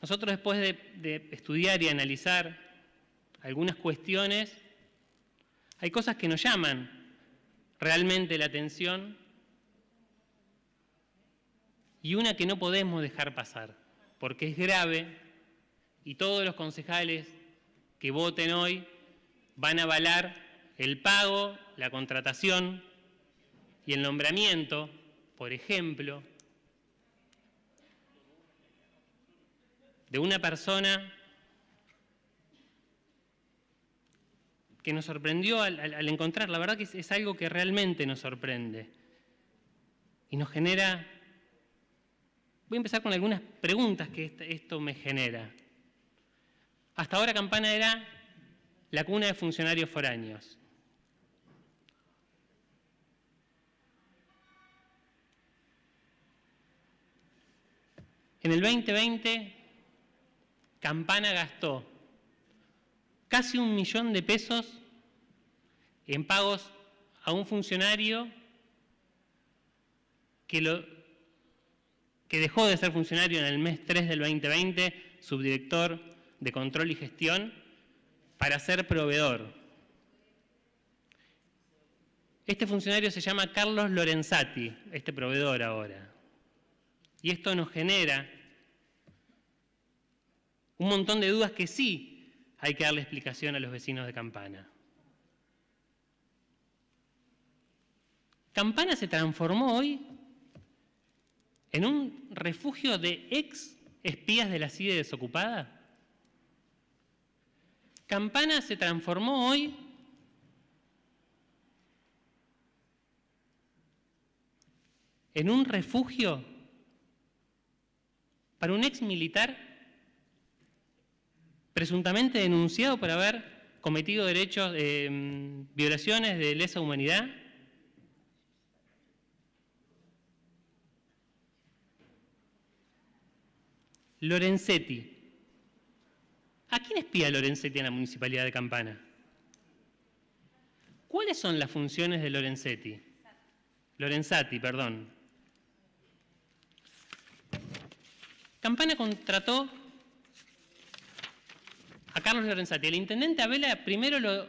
Nosotros después de, estudiar y analizar algunas cuestiones, hay cosas que nos llaman realmente la atención y una que no podemos dejar pasar, porque es grave y todos los concejales que voten hoy van a avalar el pago, la contratación y el nombramiento, por ejemplo, de una persona que nos sorprendió al, encontrar. La verdad que es, es algo que realmente nos sorprende y nos genera... Voy a empezar con algunas preguntas que esto me genera. Hasta ahora Campana era la cuna de funcionarios foráneos. En el 2020 Campana gastó casi un millón de pesos en pagos a un funcionario que, dejó de ser funcionario en el mes 3 del 2020, subdirector de control y gestión, para ser proveedor. Este funcionario se llama Carlos Lorenzati, este proveedor ahora. Y esto nos genera un montón de dudas que sí hay que darle explicación a los vecinos de Campana. Campana se transformó hoy en un refugio de ex espías de la CIDE desocupada. Campana se transformó hoy en un refugio para un ex militar presuntamente denunciado por haber cometido derechos, mm, violaciones de lesa humanidad. Lorenzetti. ¿A quién espía Lorenzetti en la Municipalidad de Campana? ¿Cuáles son las funciones de Lorenzetti? Lorenzati, perdón. Campana contrató Carlos Lorenzati. El intendente Abela primero lo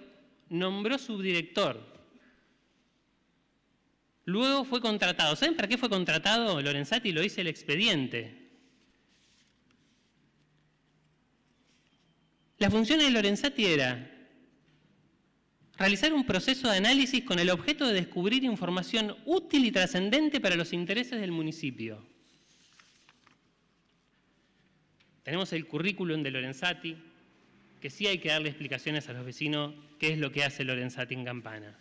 nombró subdirector. Luego fue contratado. ¿Saben para qué fue contratado? Lorenzati lo dice el expediente. La función de Lorenzati era realizar un proceso de análisis con el objeto de descubrir información útil y trascendente para los intereses del municipio. Tenemos el currículum de Lorenzati, que sí hay que darle explicaciones a los vecinos qué es lo que hace Lorenzati en Campana.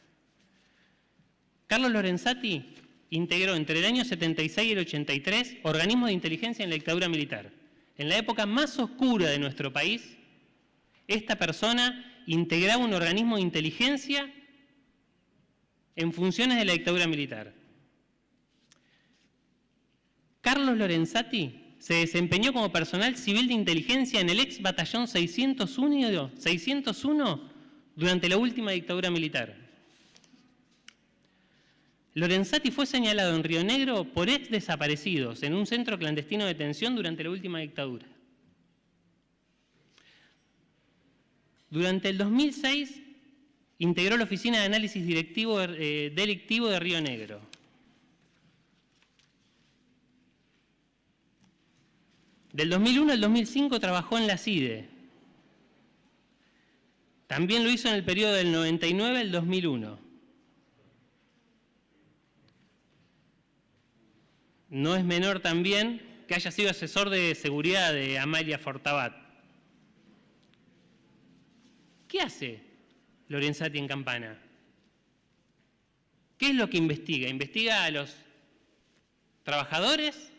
Carlos Lorenzati integró entre el año 76 y el 83 organismos de inteligencia en la dictadura militar. En la época más oscura de nuestro país, esta persona integraba un organismo de inteligencia en funciones de la dictadura militar. Carlos Lorenzati se desempeñó como personal civil de inteligencia en el ex batallón 601, durante la última dictadura militar. Lorenzati fue señalado en Río Negro por ex desaparecidos en un centro clandestino de detención durante la última dictadura. Durante el 2006 integró la Oficina de Análisis Directivo eh, Delictivo de Río Negro. Del 2001 al 2005 trabajó en la CIDE. También lo hizo en el periodo del 99 al 2001. No es menor también que haya sido asesor de seguridad de Amalia Fortabat. ¿Qué hace Lorenzati en Campana? ¿Qué es lo que investiga? ¿Investiga a los trabajadores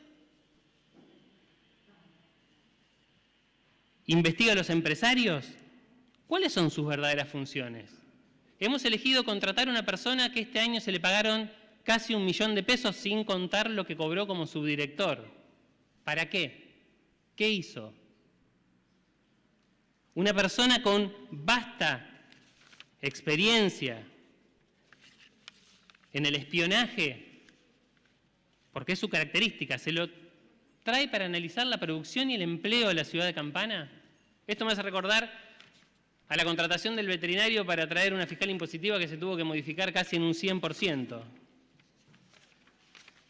investiga a los empresarios, ¿cuáles son sus verdaderas funciones? Hemos elegido contratar a una persona que este año se le pagaron casi un millón de pesos sin contar lo que cobró como subdirector. ¿Para qué? ¿Qué hizo? Una persona con vasta experiencia en el espionaje, porque es su característica, se lo trae para analizar la producción y el empleo de la ciudad de Campana. Esto me hace recordar a la contratación del veterinario para traer una fiscal impositiva que se tuvo que modificar casi en un 100%.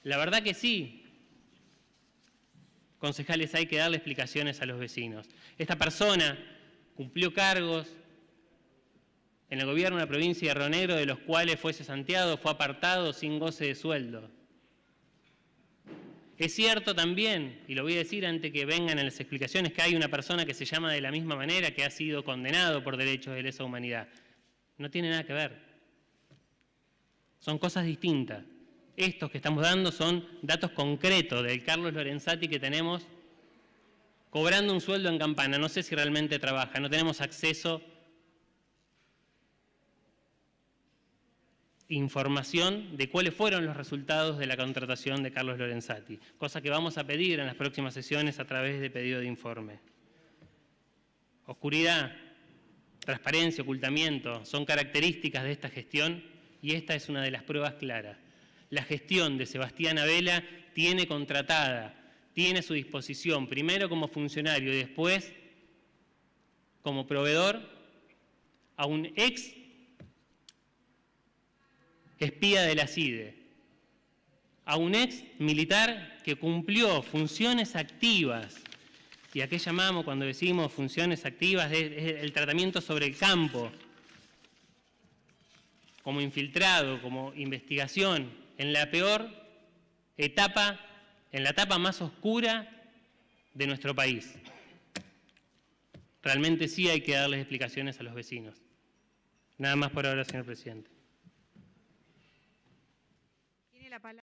La verdad que sí, concejales, hay que darle explicaciones a los vecinos. Esta persona cumplió cargos en el gobierno de la provincia de Río de los cuales fue cesanteado, fue apartado sin goce de sueldo. Es cierto también, y lo voy a decir antes que vengan en las explicaciones, que hay una persona que se llama de la misma manera que ha sido condenado por derechos de lesa humanidad. No tiene nada que ver. Son cosas distintas. Estos que estamos dando son datos concretos del Carlos Lorenzati que tenemos cobrando un sueldo en campana. No sé si realmente trabaja, no tenemos acceso información de cuáles fueron los resultados de la contratación de Carlos Lorenzati, cosa que vamos a pedir en las próximas sesiones a través de pedido de informe. Oscuridad, transparencia, ocultamiento son características de esta gestión y esta es una de las pruebas claras. La gestión de Sebastián Abela tiene contratada, tiene a su disposición, primero como funcionario y después como proveedor, a un ex espía de la CIDE, a un ex militar que cumplió funciones activas. ¿Y a qué llamamos cuando decimos funciones activas? Es el tratamiento sobre el campo, como infiltrado, como investigación, en la peor etapa, en la etapa más oscura de nuestro país. Realmente sí hay que darles explicaciones a los vecinos. Nada más por ahora, señor presidente la palabra.